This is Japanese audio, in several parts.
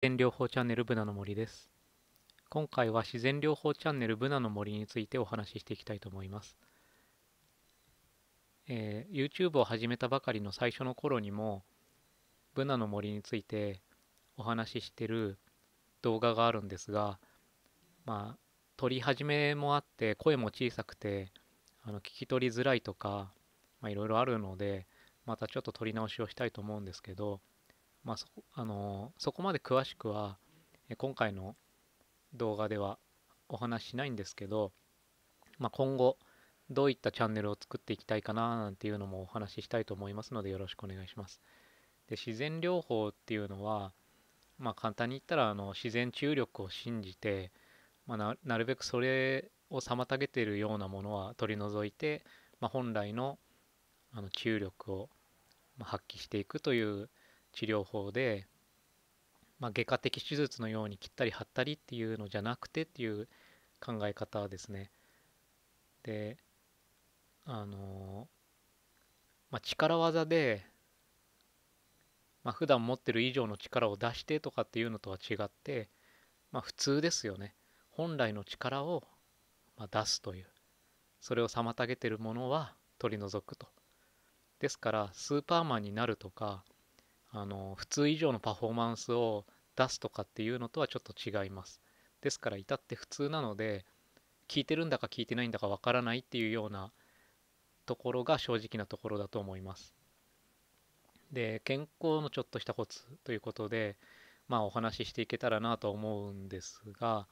自然療法チャンネルブナの森です今回は自然療法チャンネルブナの森についてお話ししていきたいと思います、えー、YouTube を始めたばかりの最初の頃にもブナの森についてお話ししてる動画があるんですがまあ撮り始めもあって声も小さくてあの聞き取りづらいとかいろいろあるのでまたちょっと撮り直しをしたいと思うんですけどまあそあのー、そこまで詳しくは今回の動画ではお話ししないんですけど、まあ、今後どういったチャンネルを作っていきたいかななんていうのもお話ししたいと思いますのでよろしくお願いします。で自然療法っていうのは、まあ、簡単に言ったらあの自然治癒力を信じて、まあ、なるべくそれを妨げているようなものは取り除いて、まあ、本来のあの治癒力を発揮していくという治療法で、まあ、外科的手術のように切ったり貼ったりっていうのじゃなくてっていう考え方ですね。であの、まあ、力技で、まあ、普段持ってる以上の力を出してとかっていうのとは違って、まあ、普通ですよね。本来の力を出すというそれを妨げてるものは取り除くと。ですからスーパーマンになるとかあの普通以上のパフォーマンスを出すとかっていうのとはちょっと違いますですから至って普通なので聞いてるんだか聞いてないんだかわからないっていうようなところが正直なところだと思いますで健康のちょっとしたコツということでまあお話ししていけたらなと思うんですが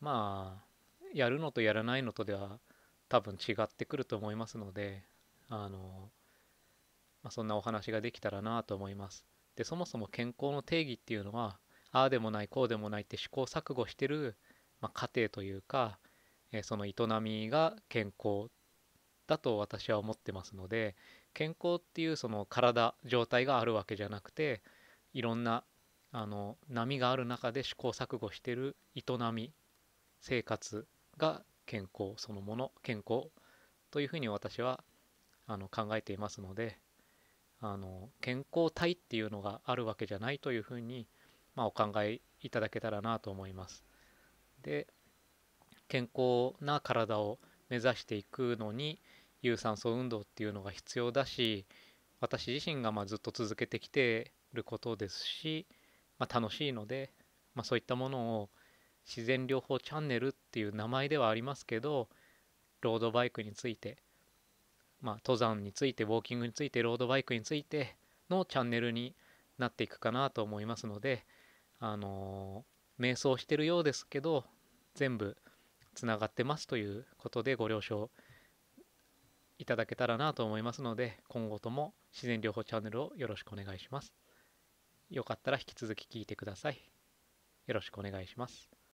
まあやるのとやらないのとでは多分違ってくると思いますのであの、まあ、そんなお話ができたらなと思います。でそもそも健康の定義っていうのはああでもないこうでもないって試行錯誤してる、まあ、過程というか、えー、その営みが健康だと私は思ってますので健康っていうその体状態があるわけじゃなくていろんなあの波がある中で試行錯誤してる営み生活が健康そのもの健康というふうに私はあの考えていますので。あの健康体っていうのがあるわけじゃないというふうに、まあ、お考えいただけたらなと思います。で健康な体を目指していくのに有酸素運動っていうのが必要だし私自身がまずっと続けてきてることですし、まあ、楽しいので、まあ、そういったものを自然療法チャンネルっていう名前ではありますけどロードバイクについてまあ、登山についてウォーキングについてロードバイクについてのチャンネルになっていくかなと思いますのであのー、瞑想してるようですけど全部つながってますということでご了承いただけたらなと思いますので今後とも自然療法チャンネルをよろしくお願いします。よかったら引き続き聞いてください。よろしくお願いします。